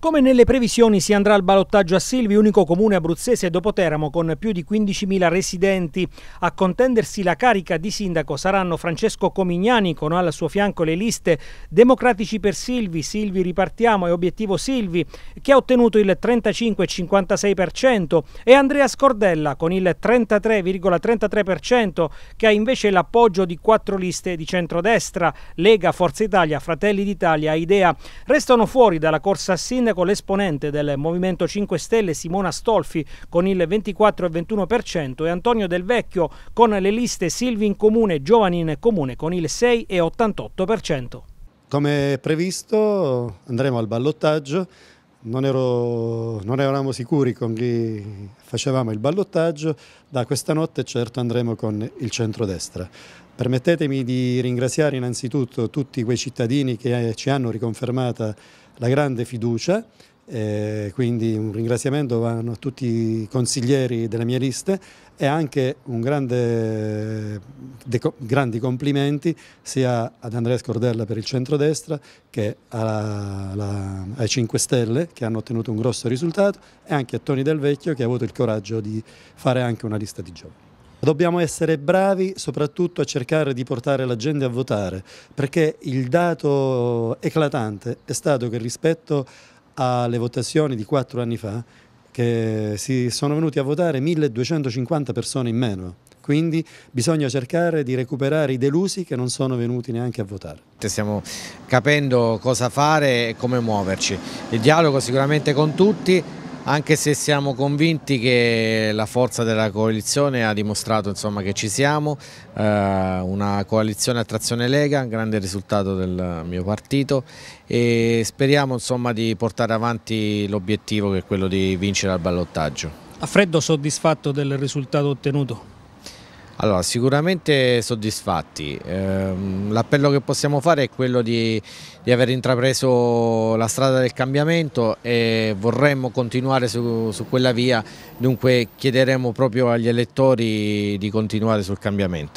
Come nelle previsioni si andrà al ballottaggio a Silvi, unico comune abruzzese dopo Teramo con più di 15.000 residenti. A contendersi la carica di sindaco saranno Francesco Comignani con al suo fianco le liste Democratici per Silvi, Silvi ripartiamo e Obiettivo Silvi che ha ottenuto il 35,56% e Andrea Scordella con il 33,33% che ha invece l'appoggio di quattro liste di centrodestra Lega, Forza Italia, Fratelli d'Italia, Idea. Restano fuori dalla corsa a sindaco sindaco l'esponente del Movimento 5 Stelle Simona Stolfi con il 24,21% e e Antonio Del Vecchio con le liste Silvi in Comune e Giovani in Comune con il e 6,88%. Come previsto andremo al ballottaggio non, ero, non, eravamo sicuri con chi facevamo il ballottaggio, da questa notte certo andremo con il centrodestra. Permettetemi di ringraziare innanzitutto tutti quei cittadini che ci hanno riconfermata la grande fiducia eh, quindi un ringraziamento vanno a tutti i consiglieri della mia lista e anche un grande, de, grandi complimenti sia ad Andrea Scordella per il centrodestra che alla, alla, ai 5 Stelle che hanno ottenuto un grosso risultato e anche a Toni Del Vecchio che ha avuto il coraggio di fare anche una lista di giovani. Dobbiamo essere bravi soprattutto a cercare di portare la gente a votare perché il dato eclatante è stato che rispetto alle votazioni di quattro anni fa che si sono venuti a votare 1250 persone in meno. Quindi bisogna cercare di recuperare i delusi che non sono venuti neanche a votare. Stiamo capendo cosa fare e come muoverci. Il dialogo sicuramente con tutti, anche se siamo convinti che la forza della coalizione ha dimostrato insomma, che ci siamo, eh, una coalizione a trazione Lega, un grande risultato del mio partito e speriamo insomma, di portare avanti l'obiettivo che è quello di vincere al ballottaggio. A freddo soddisfatto del risultato ottenuto? Allora, sicuramente soddisfatti. Ehm, l'appello che possiamo fare è quello di, di, aver intrapreso la strada del cambiamento e vorremmo continuare su, su, quella via, dunque chiederemo proprio agli elettori di continuare sul cambiamento.